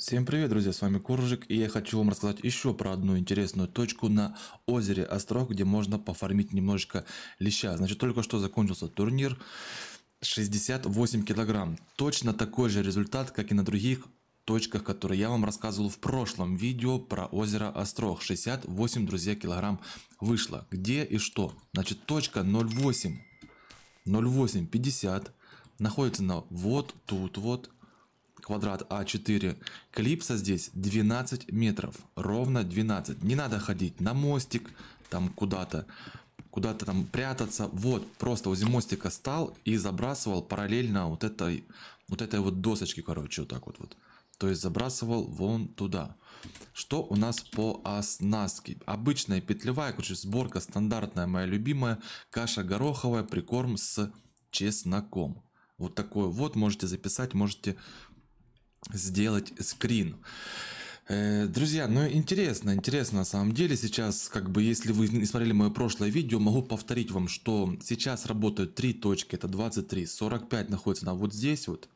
Всем привет, друзья, с вами Куржик, и я хочу вам рассказать еще про одну интересную точку на озере Острог, где можно пофармить немножечко леща. Значит, только что закончился турнир, 68 килограмм. Точно такой же результат, как и на других точках, которые я вам рассказывал в прошлом видео про озеро Острог. 68, друзья, килограмм вышло. Где и что? Значит, точка 0,8, 0,8, 50, находится на вот тут вот квадрат А4 клипса здесь 12 метров, ровно 12. Не надо ходить на мостик, там куда-то, куда-то там прятаться. Вот, просто возле мостика стал и забрасывал параллельно вот этой, вот этой вот досочке, короче, вот так вот. вот. То есть забрасывал вон туда. Что у нас по оснастке? Обычная петлевая, короче, сборка стандартная, моя любимая. Каша гороховая, прикорм с чесноком. Вот такое вот, можете записать, можете сделать скрин. Э, друзья, ну интересно, интересно на самом деле сейчас, как бы, если вы не смотрели мое прошлое видео, могу повторить вам, что сейчас работают три точки, это 23, 45 находится на вот здесь вот,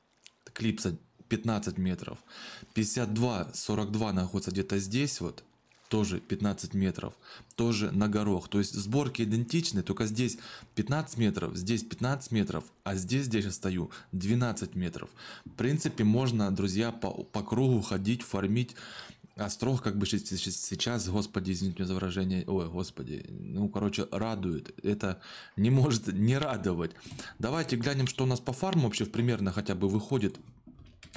клипса 15 метров, 52, 42 находится где-то здесь вот, тоже 15 метров, тоже на горох. То есть сборки идентичны, только здесь 15 метров, здесь 15 метров, а здесь, здесь я сейчас стою, 12 метров. В принципе, можно, друзья, по, по кругу ходить, фармить Острог, а как бы сейчас, господи, извините меня за выражение, ой, господи, ну, короче, радует. Это не может не радовать. Давайте глянем, что у нас по фарму вообще в примерно хотя бы выходит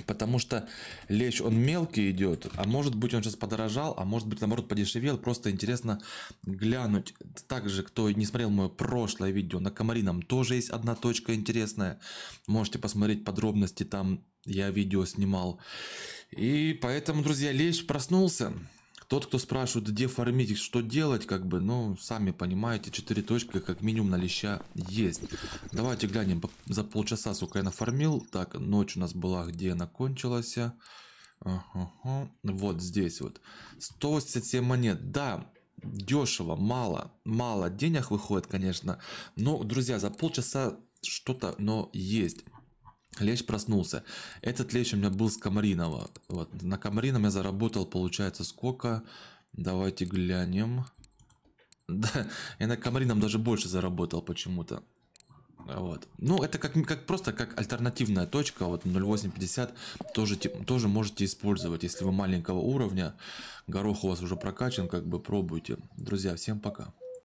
Потому что лещ, он мелкий идет, а может быть он сейчас подорожал, а может быть наоборот подешевел. Просто интересно глянуть. Также, кто не смотрел мое прошлое видео, на Комарином тоже есть одна точка интересная. Можете посмотреть подробности, там я видео снимал. И поэтому, друзья, лещ проснулся. Тот, кто спрашивает, где фармить, что делать, как бы, ну, сами понимаете, 4 точки как минимум на леща есть. Давайте глянем, за полчаса, сколько я нафармил. Так, ночь у нас была, где она кончилась. Ага, вот здесь вот. 187 монет, да, дешево, мало, мало денег выходит, конечно. Но, друзья, за полчаса что-то, но есть. Лещ проснулся. Этот лещ у меня был с Комаринова. Вот. На Комарином я заработал, получается, сколько? Давайте глянем. Да, я на Комарином даже больше заработал почему-то. Вот. Ну, это как, как просто как альтернативная точка, вот 0.850 тоже, тоже можете использовать, если вы маленького уровня, горох у вас уже прокачан, как бы пробуйте. Друзья, всем пока.